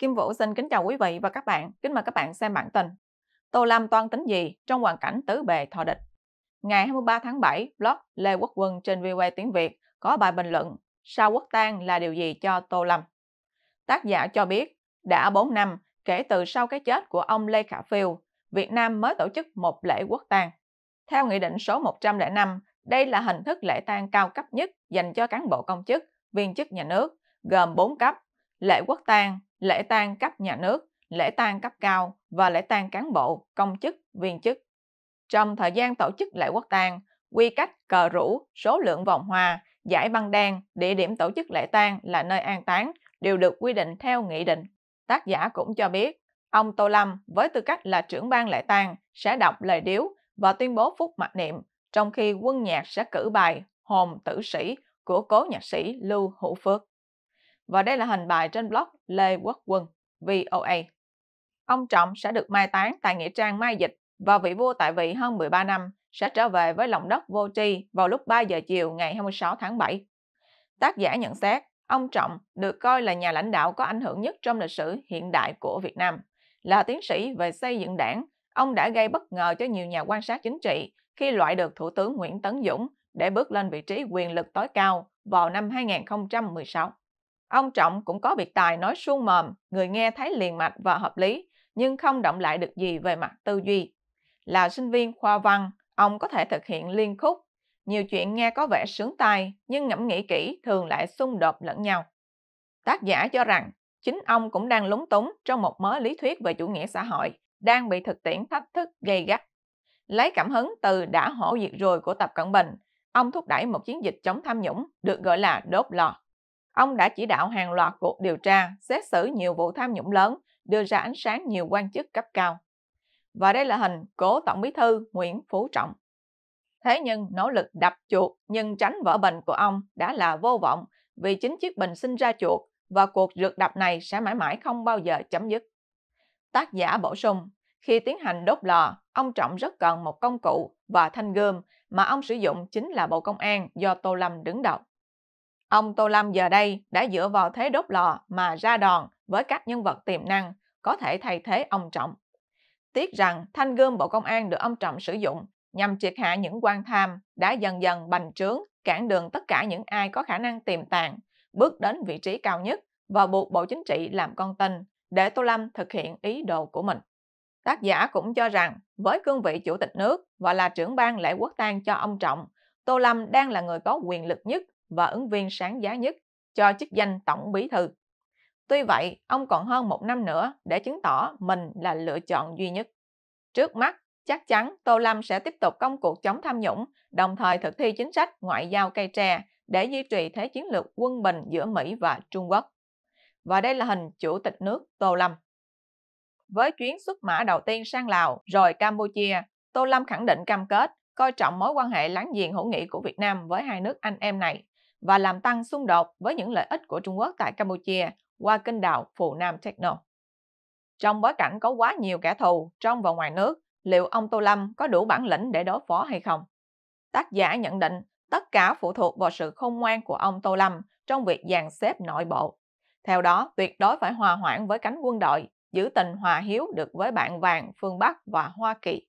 Kim Vũ xin kính chào quý vị và các bạn. Kính mời các bạn xem bản tin. Tô Lam toan tính gì trong hoàn cảnh tứ bề thọ địch? Ngày 23 tháng 7, blog Lê Quốc Quân trên VOA e tiếng Việt có bài bình luận Sao quốc tang là điều gì cho Tô Lâm? Tác giả cho biết, đã 4 năm kể từ sau cái chết của ông Lê Khả Phiêu, Việt Nam mới tổ chức một lễ quốc tang. Theo Nghị định số 105, đây là hình thức lễ tang cao cấp nhất dành cho cán bộ công chức, viên chức nhà nước, gồm 4 cấp, lễ quốc tang, lễ tang cấp nhà nước, lễ tang cấp cao và lễ tang cán bộ, công chức, viên chức. Trong thời gian tổ chức lễ quốc tang, quy cách cờ rủ, số lượng vòng hoa, giải băng đen, địa điểm tổ chức lễ tang là nơi an táng đều được quy định theo nghị định. Tác giả cũng cho biết, ông Tô Lâm với tư cách là trưởng ban lễ tang sẽ đọc lời điếu và tuyên bố phút mặc niệm, trong khi quân nhạc sẽ cử bài Hồn tử sĩ của cố nhạc sĩ Lưu Hữu Phước và đây là hình bài trên blog Lê Quốc Quân, VOA. Ông Trọng sẽ được mai táng tại Nghĩa Trang Mai Dịch và vị vua tại vị hơn 13 năm sẽ trở về với lòng đất vô tri vào lúc 3 giờ chiều ngày 26 tháng 7. Tác giả nhận xét, ông Trọng được coi là nhà lãnh đạo có ảnh hưởng nhất trong lịch sử hiện đại của Việt Nam. Là tiến sĩ về xây dựng đảng, ông đã gây bất ngờ cho nhiều nhà quan sát chính trị khi loại được Thủ tướng Nguyễn Tấn Dũng để bước lên vị trí quyền lực tối cao vào năm 2016. Ông Trọng cũng có biệt tài nói suông mồm, người nghe thấy liền mạch và hợp lý, nhưng không động lại được gì về mặt tư duy. Là sinh viên khoa văn, ông có thể thực hiện liên khúc. Nhiều chuyện nghe có vẻ sướng tai, nhưng ngẫm nghĩ kỹ thường lại xung đột lẫn nhau. Tác giả cho rằng, chính ông cũng đang lúng túng trong một mớ lý thuyết về chủ nghĩa xã hội, đang bị thực tiễn thách thức gây gắt. Lấy cảm hứng từ đã hổ diệt rồi của Tập Cận Bình, ông thúc đẩy một chiến dịch chống tham nhũng được gọi là đốt lò. Ông đã chỉ đạo hàng loạt cuộc điều tra, xét xử nhiều vụ tham nhũng lớn, đưa ra ánh sáng nhiều quan chức cấp cao. Và đây là hình cố Tổng Bí thư Nguyễn Phú Trọng. Thế nhưng nỗ lực đập chuột nhưng tránh vỡ bình của ông đã là vô vọng vì chính chiếc bình sinh ra chuột và cuộc rượt đập này sẽ mãi mãi không bao giờ chấm dứt. Tác giả bổ sung, khi tiến hành đốt lò, ông Trọng rất cần một công cụ và thanh gươm mà ông sử dụng chính là Bộ Công an do Tô Lâm đứng đầu. Ông Tô Lâm giờ đây đã dựa vào thế đốt lò mà ra đòn với các nhân vật tiềm năng có thể thay thế ông Trọng. Tiếc rằng thanh gươm Bộ Công an được ông Trọng sử dụng nhằm triệt hạ những quan tham đã dần dần bành trướng, cản đường tất cả những ai có khả năng tiềm tàng, bước đến vị trí cao nhất và buộc Bộ Chính trị làm con tin để Tô Lâm thực hiện ý đồ của mình. Tác giả cũng cho rằng với cương vị chủ tịch nước và là trưởng ban lễ quốc tang cho ông Trọng, Tô Lâm đang là người có quyền lực nhất và ứng viên sáng giá nhất cho chức danh tổng bí thư. Tuy vậy, ông còn hơn một năm nữa để chứng tỏ mình là lựa chọn duy nhất. Trước mắt, chắc chắn Tô Lâm sẽ tiếp tục công cuộc chống tham nhũng, đồng thời thực thi chính sách ngoại giao cây tre để duy trì thế chiến lược quân bình giữa Mỹ và Trung Quốc. Và đây là hình Chủ tịch nước Tô Lâm. Với chuyến xuất mã đầu tiên sang Lào rồi Campuchia, Tô Lâm khẳng định cam kết coi trọng mối quan hệ láng giềng hữu nghị của Việt Nam với hai nước anh em này và làm tăng xung đột với những lợi ích của Trung Quốc tại Campuchia qua kênh đào Phụ Nam Techno. Trong bối cảnh có quá nhiều kẻ thù trong và ngoài nước, liệu ông Tô Lâm có đủ bản lĩnh để đối phó hay không? Tác giả nhận định tất cả phụ thuộc vào sự khôn ngoan của ông Tô Lâm trong việc dàn xếp nội bộ. Theo đó, tuyệt đối phải hòa hoãn với cánh quân đội, giữ tình hòa hiếu được với bạn vàng phương Bắc và Hoa Kỳ.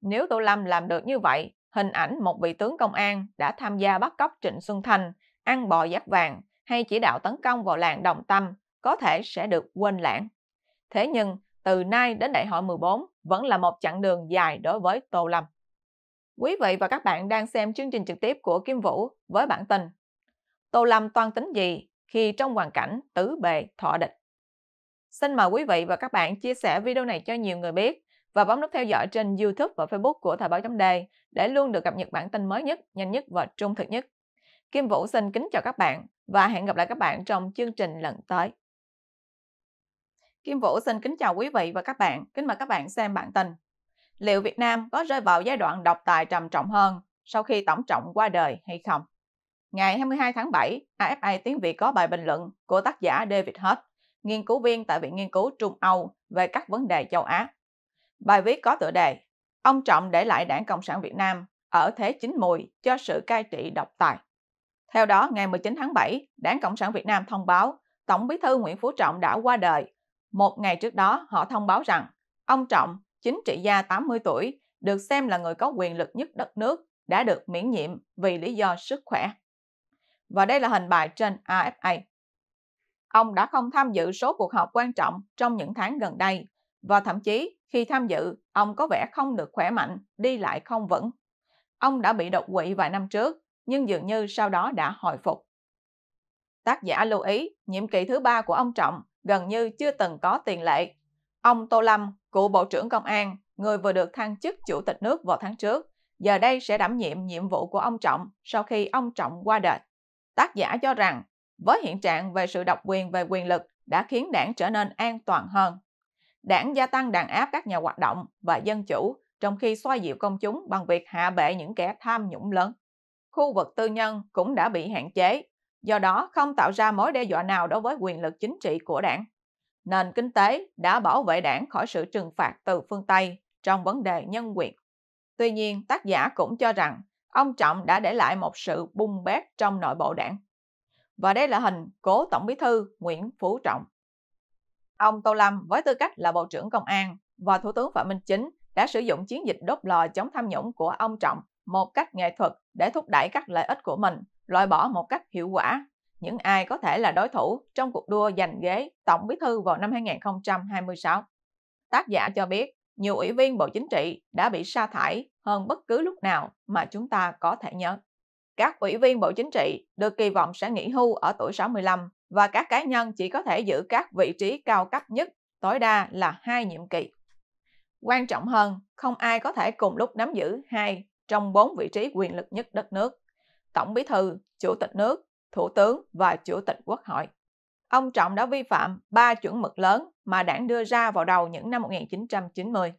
Nếu Tô Lâm làm được như vậy, hình ảnh một vị tướng công an đã tham gia bắt cóc Trịnh Xuân Thành ăn bò giáp vàng hay chỉ đạo tấn công vào làng Đồng Tâm có thể sẽ được quên lãng. Thế nhưng, từ nay đến đại hội 14 vẫn là một chặng đường dài đối với Tô Lâm. Quý vị và các bạn đang xem chương trình trực tiếp của Kim Vũ với bản tin Tô Lâm toan tính gì khi trong hoàn cảnh tứ bề thọ địch? Xin mời quý vị và các bạn chia sẻ video này cho nhiều người biết và bấm nút theo dõi trên YouTube và Facebook của Thời báo chấm đề để luôn được cập nhật bản tin mới nhất, nhanh nhất và trung thực nhất. Kim Vũ xin kính chào các bạn và hẹn gặp lại các bạn trong chương trình lần tới. Kim Vũ xin kính chào quý vị và các bạn, kính mời các bạn xem bản tin. Liệu Việt Nam có rơi vào giai đoạn độc tài trầm trọng hơn sau khi Tổng trọng qua đời hay không? Ngày 22 tháng 7, AFA Tiếng Việt có bài bình luận của tác giả David Hutt, nghiên cứu viên tại Viện Nghiên cứu Trung Âu về các vấn đề châu Á. Bài viết có tựa đề Ông Trọng để lại đảng Cộng sản Việt Nam ở thế chính mùi cho sự cai trị độc tài. Theo đó, ngày 19 tháng 7, Đảng Cộng sản Việt Nam thông báo Tổng bí thư Nguyễn Phú Trọng đã qua đời. Một ngày trước đó, họ thông báo rằng ông Trọng, chính trị gia 80 tuổi, được xem là người có quyền lực nhất đất nước, đã được miễn nhiệm vì lý do sức khỏe. Và đây là hình bài trên AFA. Ông đã không tham dự số cuộc họp quan trọng trong những tháng gần đây, và thậm chí khi tham dự, ông có vẻ không được khỏe mạnh, đi lại không vững. Ông đã bị đột quỵ vài năm trước nhưng dường như sau đó đã hồi phục. Tác giả lưu ý, nhiệm kỳ thứ ba của ông Trọng gần như chưa từng có tiền lệ. Ông Tô Lâm, cựu Bộ trưởng Công an, người vừa được thăng chức Chủ tịch nước vào tháng trước, giờ đây sẽ đảm nhiệm nhiệm vụ của ông Trọng sau khi ông Trọng qua đời. Tác giả cho rằng, với hiện trạng về sự độc quyền về quyền lực đã khiến đảng trở nên an toàn hơn. Đảng gia tăng đàn áp các nhà hoạt động và dân chủ trong khi xoa dịu công chúng bằng việc hạ bệ những kẻ tham nhũng lớn khu vực tư nhân cũng đã bị hạn chế, do đó không tạo ra mối đe dọa nào đối với quyền lực chính trị của đảng. Nền kinh tế đã bảo vệ đảng khỏi sự trừng phạt từ phương Tây trong vấn đề nhân quyền. Tuy nhiên, tác giả cũng cho rằng ông Trọng đã để lại một sự bung bét trong nội bộ đảng. Và đây là hình cố Tổng bí thư Nguyễn Phú Trọng. Ông Tô Lâm với tư cách là Bộ trưởng Công an và Thủ tướng Phạm Minh Chính đã sử dụng chiến dịch đốt lò chống tham nhũng của ông Trọng một cách nghệ thuật để thúc đẩy các lợi ích của mình, loại bỏ một cách hiệu quả những ai có thể là đối thủ trong cuộc đua giành ghế Tổng Bí thư vào năm 2026. Tác giả cho biết, nhiều ủy viên Bộ Chính trị đã bị sa thải hơn bất cứ lúc nào mà chúng ta có thể nhớ. Các ủy viên Bộ Chính trị được kỳ vọng sẽ nghỉ hưu ở tuổi 65 và các cá nhân chỉ có thể giữ các vị trí cao cấp nhất, tối đa là hai nhiệm kỳ. Quan trọng hơn, không ai có thể cùng lúc nắm giữ hai trong bốn vị trí quyền lực nhất đất nước, Tổng Bí thư, Chủ tịch nước, Thủ tướng và Chủ tịch Quốc hội. Ông Trọng đã vi phạm ba chuẩn mực lớn mà đảng đưa ra vào đầu những năm 1990.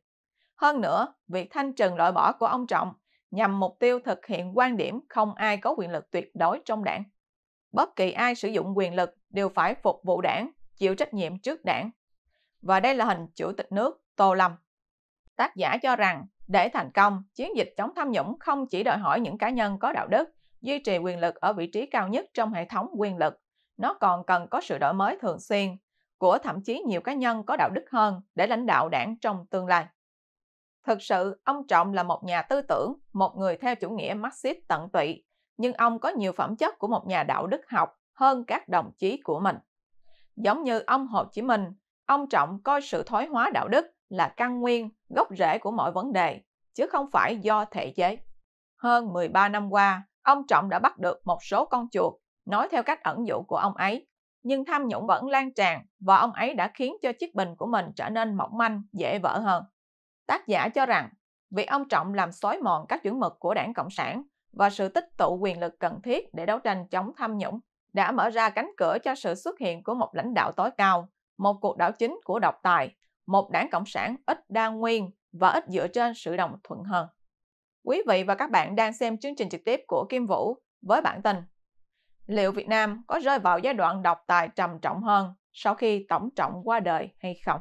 Hơn nữa, việc thanh trừng loại bỏ của ông Trọng nhằm mục tiêu thực hiện quan điểm không ai có quyền lực tuyệt đối trong đảng. Bất kỳ ai sử dụng quyền lực đều phải phục vụ đảng, chịu trách nhiệm trước đảng. Và đây là hình chủ tịch nước Tô Lâm. Tác giả cho rằng để thành công, chiến dịch chống tham nhũng không chỉ đòi hỏi những cá nhân có đạo đức, duy trì quyền lực ở vị trí cao nhất trong hệ thống quyền lực, nó còn cần có sự đổi mới thường xuyên của thậm chí nhiều cá nhân có đạo đức hơn để lãnh đạo đảng trong tương lai. Thực sự, ông Trọng là một nhà tư tưởng, một người theo chủ nghĩa Marxist tận tụy, nhưng ông có nhiều phẩm chất của một nhà đạo đức học hơn các đồng chí của mình. Giống như ông Hồ Chí Minh, ông Trọng coi sự thoái hóa đạo đức là căn nguyên, gốc rễ của mọi vấn đề, chứ không phải do thể chế. Hơn 13 năm qua, ông Trọng đã bắt được một số con chuột, nói theo cách ẩn dụ của ông ấy. Nhưng tham nhũng vẫn lan tràn và ông ấy đã khiến cho chiếc bình của mình trở nên mỏng manh, dễ vỡ hơn. Tác giả cho rằng, việc ông Trọng làm xói mòn các chuẩn mực của đảng Cộng sản và sự tích tụ quyền lực cần thiết để đấu tranh chống tham nhũng đã mở ra cánh cửa cho sự xuất hiện của một lãnh đạo tối cao, một cuộc đảo chính của độc tài một đảng Cộng sản ít đa nguyên và ít dựa trên sự đồng thuận hơn. Quý vị và các bạn đang xem chương trình trực tiếp của Kim Vũ với bản tin Liệu Việt Nam có rơi vào giai đoạn độc tài trầm trọng hơn sau khi Tổng trọng qua đời hay không?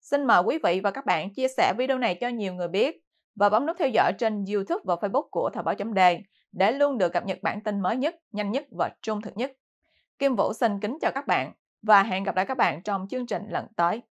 Xin mời quý vị và các bạn chia sẻ video này cho nhiều người biết và bấm nút theo dõi trên YouTube và Facebook của Thời báo chấm đề để luôn được cập nhật bản tin mới nhất, nhanh nhất và trung thực nhất. Kim Vũ xin kính chào các bạn và hẹn gặp lại các bạn trong chương trình lần tới.